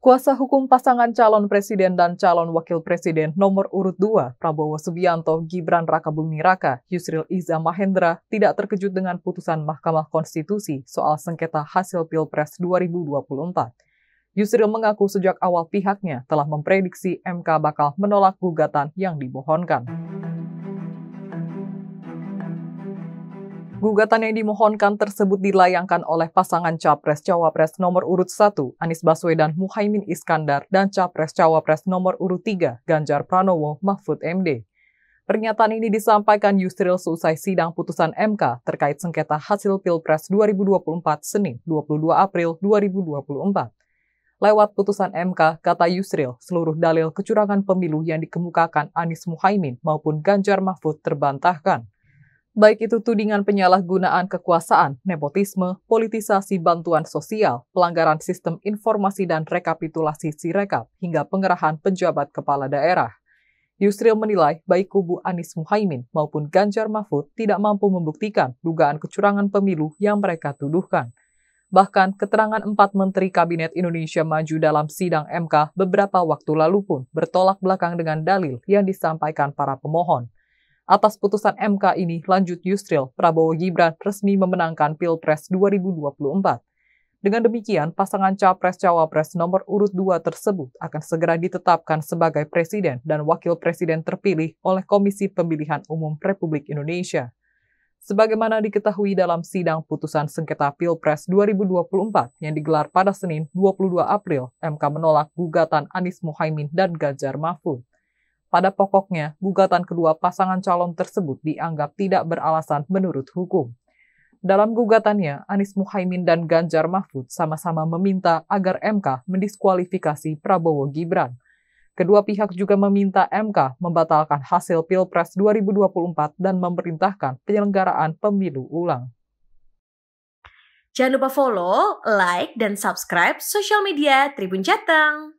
Kuasa hukum pasangan calon presiden dan calon wakil presiden nomor urut 2 Prabowo Subianto Gibran Rakabuming Raka Yusril Iza Mahendra tidak terkejut dengan putusan Mahkamah Konstitusi soal sengketa hasil Pilpres 2024. Yusril mengaku sejak awal pihaknya telah memprediksi MK bakal menolak gugatan yang dibohonkan. Gugatan yang dimohonkan tersebut dilayangkan oleh pasangan Capres-Cawapres nomor urut 1 Anies Baswedan Muhaimin Iskandar dan Capres-Cawapres nomor urut 3 Ganjar Pranowo Mahfud MD. Pernyataan ini disampaikan Yusril seusai sidang putusan MK terkait sengketa hasil Pilpres 2024 Senin 22 April 2024. Lewat putusan MK, kata Yusril, seluruh dalil kecurangan pemilu yang dikemukakan Anies Muhaimin maupun Ganjar Mahfud terbantahkan baik itu tudingan penyalahgunaan kekuasaan, nepotisme, politisasi bantuan sosial, pelanggaran sistem informasi dan rekapitulasi sirekap, hingga pengerahan penjabat kepala daerah. Yusril menilai baik kubu Anies Muhaimin maupun Ganjar Mahfud tidak mampu membuktikan dugaan kecurangan pemilu yang mereka tuduhkan. Bahkan keterangan empat Menteri Kabinet Indonesia Maju dalam sidang MK beberapa waktu lalu pun bertolak belakang dengan dalil yang disampaikan para pemohon. Atas putusan MK ini, lanjut Yusril, Prabowo Gibran resmi memenangkan Pilpres 2024. Dengan demikian, pasangan Capres-Cawapres nomor urut 2 tersebut akan segera ditetapkan sebagai Presiden dan Wakil Presiden terpilih oleh Komisi Pemilihan Umum Republik Indonesia. Sebagaimana diketahui dalam sidang putusan sengketa Pilpres 2024 yang digelar pada Senin 22 April, MK menolak gugatan Anies Muhaimin dan Ganjar Mahfud. Pada pokoknya, gugatan kedua pasangan calon tersebut dianggap tidak beralasan menurut hukum. Dalam gugatannya, Anies Muhaimin dan Ganjar Mahfud sama-sama meminta agar MK mendiskualifikasi Prabowo Gibran. Kedua pihak juga meminta MK membatalkan hasil Pilpres 2024 dan memerintahkan penyelenggaraan pemilu ulang. Jangan lupa follow, like, dan subscribe sosial media Tribun Jateng.